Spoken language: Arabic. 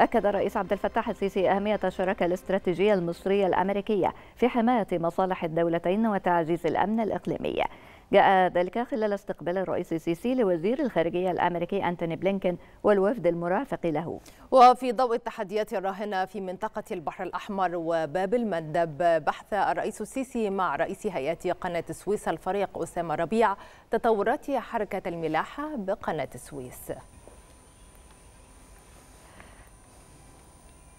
أكد الرئيس عبد الفتاح السيسي أهمية الشراكة الاستراتيجية المصرية الأمريكية في حماية مصالح الدولتين وتعزيز الأمن الإقليمي جاء ذلك خلال استقبال الرئيس السيسي لوزير الخارجية الأمريكي أنتوني بلينكن والوفد المرافق له وفي ضوء التحديات الراهنة في منطقة البحر الأحمر وباب المندب بحث الرئيس السيسي مع رئيس هيئة قناة السويس الفريق أسامة ربيع تطورات حركة الملاحة بقناة السويس